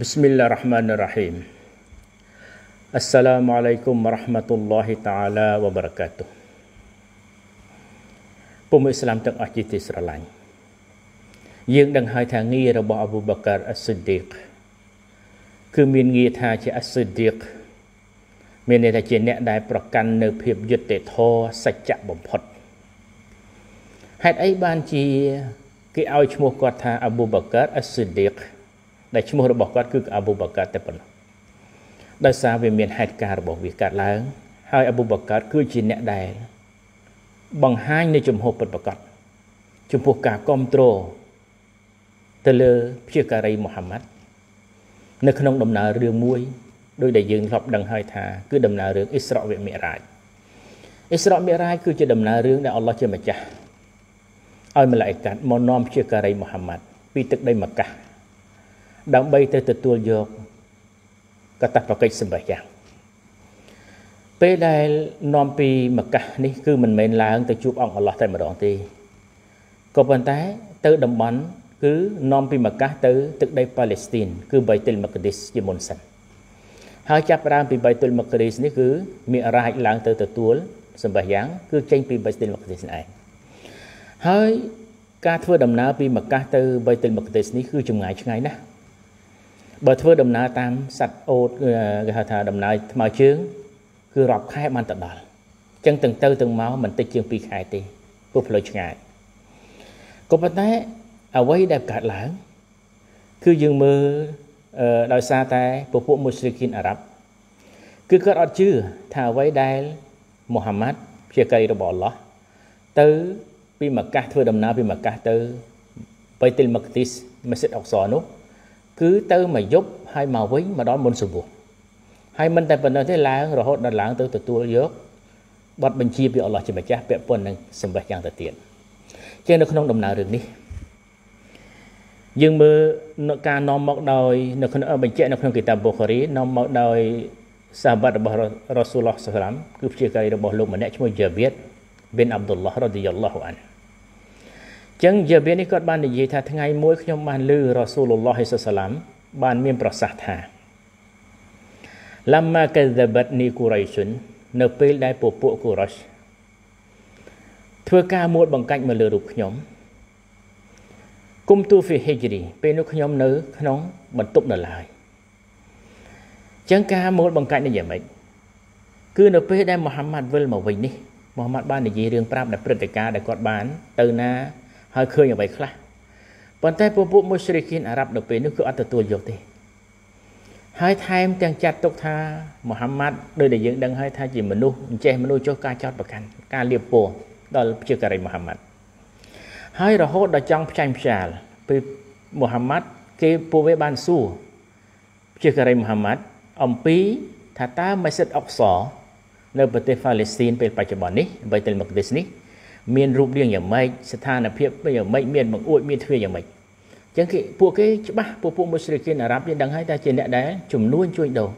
Bismillahirrahmanirrahim. Assalamualaikum warahmatullahi taala wabarakatuh. ពុំឥស្លាមទាំងអស់ជាទីស្រឡាញ់យើងដឹងហើយថាងាររបស់អប៊ូបកាអសិឌីកគឺមានងារថាជាអសិឌីកមានន័យថាជាអ្នកដែល ប្រកាន់ នៅភាពយុត្តិធម៌សច្ចៈបំផុតហេតុអីបានជាគេឲ្យឈ្មោះគាត់ថាអប៊ូបកាអសិឌីកដែលឈ្មោះរបស់គាត់គឺអាប៊ូបកាតែប៉ុណ្ណោះដោយសារវាមានហេតុការណ៍របស់វាកើតឡើង ហើយអាប៊ូបកាគឺជាអ្នកដែលបង្ហាញនៅជំហរពិតប្រកបចំពោះការគ្រប់គ្រងទៅលើព្យាការីមូហាម៉ាត់នៅក្នុងដំណើររឿងមួយដោយដែលយើងធ្លាប់ដឹងហើយថា គឺដំណើររឿងអ៊ីស្រាវមិរ៉ាជអ៊ីស្រាវមិរ៉ាជគឺជាដំណើររឿងដែលអល់ឡោះជាម្ចាស់ឲ្យមឡាអ៊ីកាត់មកនាំព្យាការីមូហាម៉ាត់ពីទឹកដីមកាស់ដើម្បីទៅទទួលយកកតបកិច្ចសម្បេះយ៉ាងពេលដែលនាំពីមកាសនេះគឺមិនមែនឡើង ទៅជួបអង្គអល់ឡោះតែម្ដងទេក៏ប៉ុន្តែទៅតំបន់គឺនាំពីមកាសទៅ ទឹកដីប៉ាឡេស្ទីន គឺបៃតុលមកាឌីសជាមុនសិនហើយចាប់ផ្ដើមពីបៃតុលមកាឌីសនេះគឺមីរ៉ាជឡើងទៅទទួលសម្បះយ៉ាង គឺចេញពីបៃតុលមកាឌីសនេះឯងហើយការធ្វើដំណើរពីមកាសទៅបៃតុលមកាឌីសនេះគឺចម្ងាយឆ្ងាយណាស់បើធ្វើដំណើរតាមសัตว์អូតគេហៅថាដំណើរថ្មើរជើង គឺរាប់ខែបានទៅដល់អញ្ចឹងទាំងទៅទាំងមកមិនតិចជាង2ខែទេព្រោះផ្លូវឆ្ងាយក៏ប៉ុន្តែអ្វីដែលកើតឡើងគឺយើងមើលដោយសារតែពពួកមូស្លីគីនអារ៉ាប់គឺគាត់អត់ជឿថាអ្វីដែលមូហាម៉ាត់ជាកៃរបស់អល់ឡោះទៅពីមកាសធ្វើដំណើរពីមកាសទៅបៃតិលមកទីសមស្ជីតអុកសរនោះគឺទៅមកយប់ហើយមកវិញមកដល់មុនសម្ពោះហើយមិនតែប៉ុណ្ណឹងទេឡើងរហូតដល់ឡើង ទៅទទួលយកបទបញ្ជាពីអល់ឡោះជាម្ចាស់ពាក់ព័ន្ធនឹងសម្បេះយ៉ាងទៅទៀតជានៅក្នុង ដំណើររឿងនេះយើងមើលការនាំមកដោយនៅក្នុងបញ្ជាក់នៅក្នុងគីតាប៊ូខារីនាំមកដោយសាបាត់របស់រ៉ាស៊ូលឡោះសាឡាមគឺព្យាការីរបស់លោកម្នាក់ឈ្មោះជាវៀតប៊ីនអាប់ឌុលឡោះរ៉ាឌីយ៉ាឡោះអានហចឹងយាបៀនេះគាត់បាននិយាយថាថ្ងៃមួយខ្ញុំបានឮរ៉ាស៊ូលឡោះសឡាម បានមាន ប្រសាសន៍ថាឡាម៉ាកេដបតនីកូរ៉ៃស៊ុននៅពេលដែលពពួកកូរ៉ាស់ធ្វើការមួលបង្កាច់មកលើរូបខ្ញុំគុំទូហ្វីហេជរីពេលនោះខ្ញុំនៅ ក្នុង បន្ទប់នៅឡើយចឹងការមួលបង្កាច់នេះយ៉ាងម៉េចគឺនៅពេលដែលមូហាម៉ាត់វិលមកវិញនេះមូហាម៉ាត់បាននិយាយរឿងប្រាប់ដល់ព្រឹត្តិការណ៍ដែលគាត់បាន ទៅណាហើយឃើញអ្វីខ្លះប៉ុន្តែពពួកមុស្រីគីនអារ៉ាប់ដល់ពេលនោះគឺអត់ទទួលយកទេហើយថែមទាំងចាត់ទុកថាមូហាម៉ាត់ដោយដែលយើងដឹងហើយថាជាមនុស្សអញ្ចេះមនុស្សចុះការចោតប្រកាន់ការលៀបពណ៌ដល់ជាការីមូហាម៉ាត់ហើយរហូត ដល់ចង់ផ្ចាញ់ផ្ចាលពេលមូហាម៉ាត់គេពួកវាបានសួរជាការីមូហាម៉ាត់អំពីថាតើមេសិតអុកសនៅប្រទេសប៉ាឡេស្ទីនពេលបច្ចុប្បន្ននេះបៃតលមកឌីសនេះមានរូបរាងយ៉ាងម៉េចស្ថានភាពយ៉ាងម៉េចមានបង្អួចមានទ្វារយ៉ាងម៉េចអញ្ចឹងគេពួកគេច្បាស់ពួកពួកមុស្លីមអារ៉ាប់យើងដឹងហើយថាជាអ្នកដែលជំនួញជួញដូរ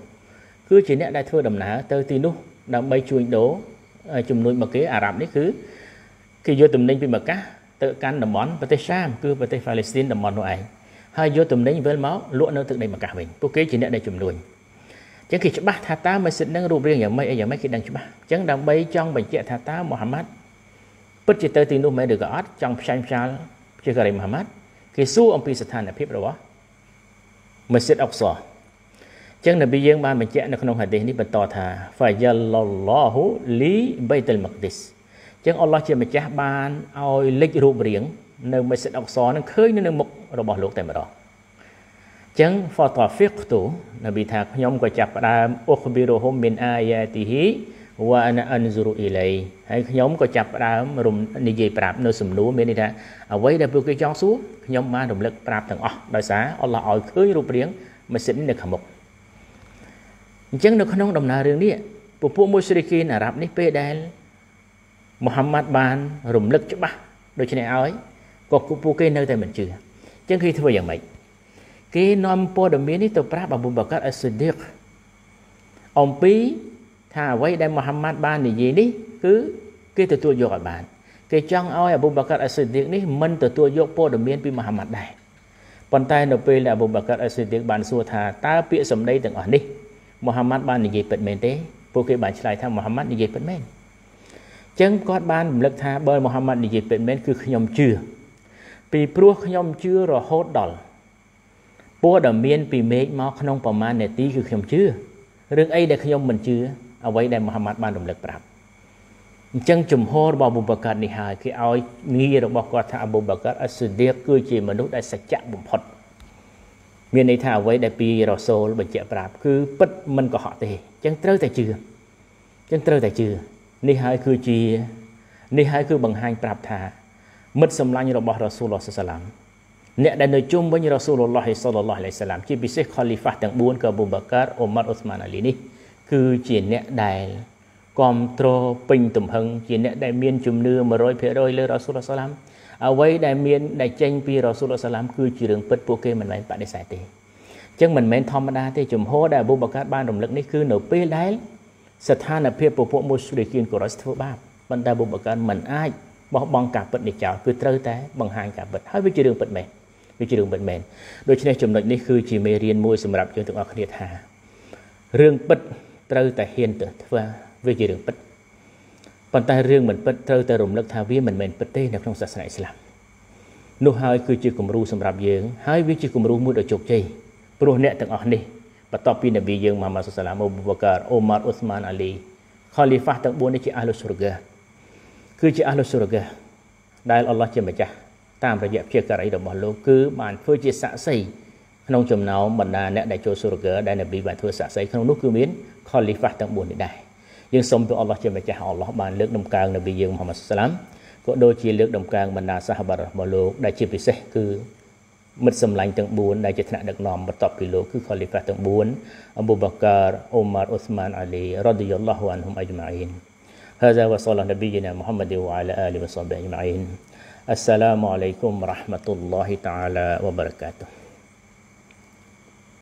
គឺជាអ្នកដែលធ្វើដំណើរទៅទីនោះដើម្បីជួញដូរជំនួញមកគេអារ៉ាប់នេះគឺគេយកទំនិញពីមកកាសទៅកាន់តំបន់ប្រទេសសាមគឺប្រទេសប៉ាឡេស្ទីនតំបន់នោះឯងហើយយកទំនិញវិលមកលក់នៅទឹកដីមកកាសវិញពួកគេជាអ្នកដែលជំនួញអញ្ចឹងគេច្បាស់ថាតើមស្ជិតនឹងរូបរាងយ៉ាងម៉េចអីយ៉ាងម៉េចគេដឹងច្បាស់អញ្ចឹងដើម្បីចង់បញ្ជាក់ថាតើមូហាម៉ាត់ពិតជាទៅទីនោះមែនឬក៏អត់ចង់ផ្សាយផ្សាលជាការីមហាម៉ាត់គេសួរអំពីស្ថានភាពរបស់មស្ជីតអុកសោះចឹងនប៊ីយើងបានបញ្ជាក់នៅក្នុងហាឌីសនេះបន្តថា Fajallallahu li Baitul Maqdis ចឹងអល់ឡោះជាម្ចាស់បានឲ្យលេចរូបរាងនៅមស្ជីតអុកសោនឹងឃើញនៅមុខរបស់លោកតែម្ដងចឹង Fatafiqtu នប៊ីថាខ្ញុំក៏ចាប់ផ្ដើម Ukhbiruhum min ayatihi វ៉ាណាអិនស៊ូរូអ៊ីឡៃហើយខ្ញុំក៏ចាប់ផ្ដើមរំនិយាយប្រាប់នៅសំណួរមានន័យថាអ្វីដែលពួកគេចង់សួរខ្ញុំបានរំលឹកប្រាប់ទាំងអស់ដោយសារអល់ឡោះឲ្យឃើញរូបរាងម៉ាស៊ីននៅខាងមុខអញ្ចឹងនៅក្នុងដំណើររឿងនេះពពួកមូស្រីគីនអារ៉ាប់នេះពេលដែលមូហាម៉ាត់បានរំលឹកច្បាស់ដូច្នេះឲ្យក៏ពួកគេនៅតែមិនជឿអញ្ចឹងគេធ្វើយ៉ាងម៉េចគេនាំព័ត៌មាននេះទៅប្រាប់អប៊ូបកាត់អេសឌីកអំពីថាអ្វីដែលមូហាម៉ាត់បាននិយាយនេះគឺគេទទួលយកឲ្យបានគេចង់ឲ្យអប៊ូបាកាត់អេស៊ីឌីកនេះមិនទទួលយកព័ត៌មានពីមូហាម៉ាត់ដែរប៉ុន្តែនៅពេលដែលអប៊ូបាកាត់អេស៊ីឌីកបានសួរថាតើពាក្យសម្ដីទាំងអស់នេះមូហាម៉ាត់បាននិយាយពិតមែនទេពួកគេបានឆ្លើយថាមូហាម៉ាត់និយាយពិតមែនចឹងគាត់បានរំលឹកថាបើមូហាម៉ាត់និយាយពិតមែនគឺខ្ញុំជឿពីព្រោះខ្ញុំជឿរហូតដល់ព័ត៌មានពីមេឃមកក្នុងប្រមាណនាទីគឺខ្ញុំជឿរឿងអីដែលខ្ញុំមិនជឿអ្វីដែលមហាម៉ាត់បានរំលឹកប្រាប់អញ្ចឹងជំហររបស់អប៊ូបកាត់នេះហើយគេឲ្យងាររបស់គាត់ថាអប៊ូបកាត់អស្ស៊ីដគឺជាមនុស្សដែលសច្ចៈបំផុតមានន័យថាអ្វីដែលពីរ៉ូសូល បញ្ជាក់ប្រាប់គឺពិតមិនកុហកទេអញ្ចឹងត្រូវតែជឿអញ្ចឹងត្រូវតែជឿនេះហើយគឺជានេះហើយគឺបង្ហាញប្រាប់ថា មិត្តសម្លាញ់របស់រ៉ូសូលឡោះសាឡាមអ្នកដែលនៅជុំវិញរ៉ូសូលឡោះសាឡាមជាពិសេសខូលីហ្វាទាំង4គឺអប៊ូបកាត់អ៊ុម៉ាត់អ៊ូស្មានអាលីនេះគឺជាអ្នកដែលគ្រប់គ្រងពេញទំហឹងជាអ្នកដែលមានជំនឿ100%លើរ៉ាស៊ូលសាឡាមអ្វីដែលមានដែលចេញពីរ៉ាស៊ូលសាឡាមគឺជារឿងពិតពួកគេមិនមែនបដិសេធទេចឹងមិនមែនធម្មតាទេជំហរដែលអបូបកាតបានរំលឹកនេះគឺនៅពេលដែលស្ថានភាពពពួកមូស្លីគីនកូរ៉េសធ្វើបាបប៉ុន្តែអបូបកាតមិនអាចបោះបង់ការពិតនេះចោលគឺត្រូវតែ បង្ហាញការពិតហើយវាជារឿងពិតមែនវាជារឿងពិតមែនដូច្នេះចំណុចនេះគឺជាមេរៀនមួយសម្រាប់យើងទាំងអស់គ្នាថារឿងពិតត្រូវតែហ៊ានទៅធ្វើវាជារឿងពិតប៉ុន្តែរឿងមិនពិតត្រូវតែរំលឹកថាវាមិនមែនពិតទេនៅក្នុងសាសនាអ៊ីស្លាមនោះហើយគឺជាគំរូសម្រាប់យើង ហើយវាជាគំរូមួយដ៏ជោគជ័យព្រោះអ្នកទាំងអស់នេះបន្ទាប់ពីនប៊ីយើងមហាម៉ាត់សាឡាមអ៊ូបូកាអូម៉ាត់អ៊ូស្មានអាលីខូលីហ្វាទាំង4នេះជាអាលុសូរហ្កាគឺជាអាលុសូរហ្កាដែលអល់ឡោះជាម្ចាស់តាមរយៈភារកិច្ចរបស់លោកគឺបានធ្វើជាសាក់សីក្នុងចំណោមបណ្ដាអ្នកដែលចូលសូរហ្គើដែលនប៊ីបានធ្វើសាក់សីក្នុងនោះគឺមានខលីហ្វាទាំង4នេះដែរយើងសូមព្រះអល់ឡោះជាម្ចាស់អល់ឡោះបានលើក ដំកើងនប៊ីយើងមូហាម៉ាត់សាឡាមក៏ដូចជាលើកដំកើងបណ្ដាសាហាបារបស់លោកដែលជាពិសេសគឺមិត្តសម្លាញ់ទាំង4ដែលជាថ្នាក់ដឹកនាំបន្ទាប់ពីលោកគឺខលីហ្វាទាំង4អប៊ូបការអ៊ូម៉ារអ៊ូស្មានអាលីរ៉ាឌីយ៉ាឡោះអានហ៊ុមអ៊ីម៉ាអ៊ីន هذا وصلى نبينا محمد وعلى آله وصحبه أجمعين السلام عليكم ورحمة الله تعالى وبركاته